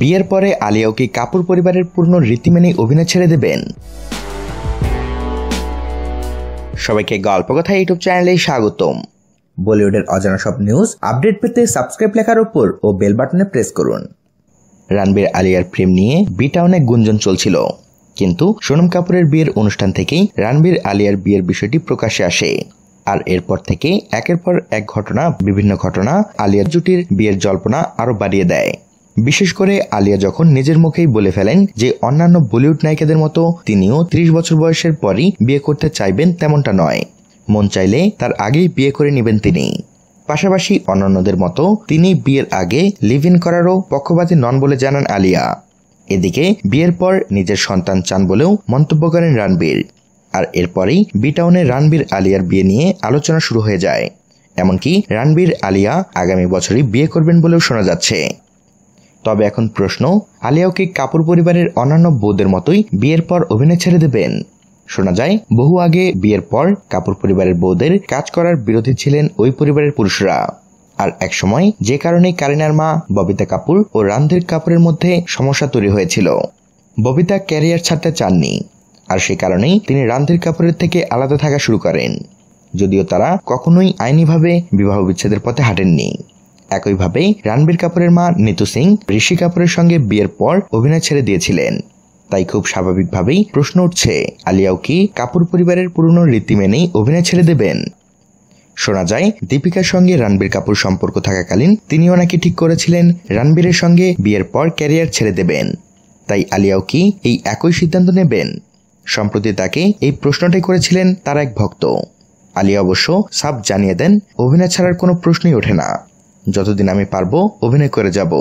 বিয়ের পরে আলিয়াও কি কাপুর পরিবারের পূর্ণ রীতি মেনেই অভিনয় ছেড়ে দেবেন সবাইকে গল্প কথা ইউটিউব চ্যানেলে স্বাগতম বলিউডের অজানা সব নিউজ আপডেট পেতে সাবস্ক্রাইব লেখার উপর ও বেল বাটনে প্রেস করুন রানবীর আলিয়ার প্রেম নিয়ে বি টাউনে গুঞ্জন চলছিল কিন্তু সোনম কাপুরের বিয়ের অনুষ্ঠান থেকেই রানবীর আলিয়ার বিয়ের বিষয়টি প্রকাশে আসে আর এরপর থেকে একের পর এক ঘটনা বিভিন্ন ঘটনা আলিয়ার জুটির বিয়ের জল্পনা আরও বাড়িয়ে দেয় বিশেষ করে আলিয়া যখন নিজের মুখেই বলে ফেলেন যে অন্যান্য বলিউড নায়িকাদের মতো তিনিও ত্রিশ বছর বয়সের পরই বিয়ে করতে চাইবেন তেমনটা নয় মন চাইলে তার আগেই বিয়ে করে নেবেন তিনি পাশাপাশি অন্যান্যদের মতো তিনি বিয়ের আগে লিভ ইন করারও পক্ষপাতী নন বলে জানান আলিয়া এদিকে বিয়ের পর নিজের সন্তান চান বলেও মন্তব্য করেন রানবীর আর এরপরেই বিটাউনে রানবীর আলিয়ার বিয়ে নিয়ে আলোচনা শুরু হয়ে যায় এমনকি রানবীর আলিয়া আগামী বছরই বিয়ে করবেন বলেও শোনা যাচ্ছে তবে এখন প্রশ্ন আলিয়াও কি কাপুর পরিবারের অন্যান্য বউদের মতোই বিয়ের পর অভিনয় ছেড়ে দেবেন শোনা যায় বহু আগে বিয়ের পর কাপুর পরিবারের বউদের কাজ করার বিরোধী ছিলেন ওই পরিবারের পুরুষরা আর একসময় যে কারণে কারিনার মা ববিতা কাপুর ও রানধীর কাপুরের মধ্যে সমস্যা তৈরি হয়েছিল ববিতা ক্যারিয়ার ছাড়তে চাননি আর সে কারণেই তিনি রানধীর কাপুরের থেকে আলাদা থাকা শুরু করেন যদিও তারা কখনোই আইনিভাবে বিবাহ বিচ্ছেদের পথে হাঁটেননি একইভাবেই রণবীর কাপুরের মা নিতু সিং ঋষি কাপুরের সঙ্গে বিয়ের পর অভিনয় ছেড়ে দিয়েছিলেন তাই খুব স্বাভাবিকভাবেই প্রশ্ন উঠছে আলিয়াও কি কাপুর পরিবারের পুরনো রীতি মেনেই অভিনয় ছেড়ে দেবেন শোনা যায় দীপিকার সঙ্গে রণবীর কাপুর সম্পর্ক থাকাকালীন তিনিও নাকি ঠিক করেছিলেন রণবীরের সঙ্গে বিয়ের পর ক্যারিয়ার ছেড়ে দেবেন তাই আলিয়াও কি এই একই সিদ্ধান্ত নেবেন সম্প্রতি তাকে এই প্রশ্নটাই করেছিলেন তার এক ভক্ত আলিয়া অবশ্য সাব জানিয়ে দেন অভিনয় ছাড়ার কোনো প্রশ্নই ওঠে না যতদিন আমি পারবো অভিনয় করে যাব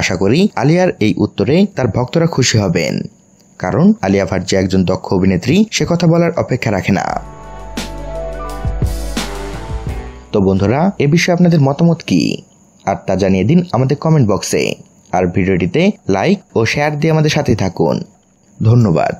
আশা করি আলিয়ার এই উত্তরে তার ভক্তরা খুশি হবেন কারণ আলিয়া ভাট যে একজন দক্ষ অভিনেত্রী সে কথা বলার অপেক্ষা রাখে না তো বন্ধুরা এ বিষয়ে আপনাদের মতামত কি আর তা জানিয়ে দিন আমাদের কমেন্ট বক্সে আর ভিডিওটিতে লাইক ও শেয়ার দিয়ে আমাদের সাথে থাকুন ধন্যবাদ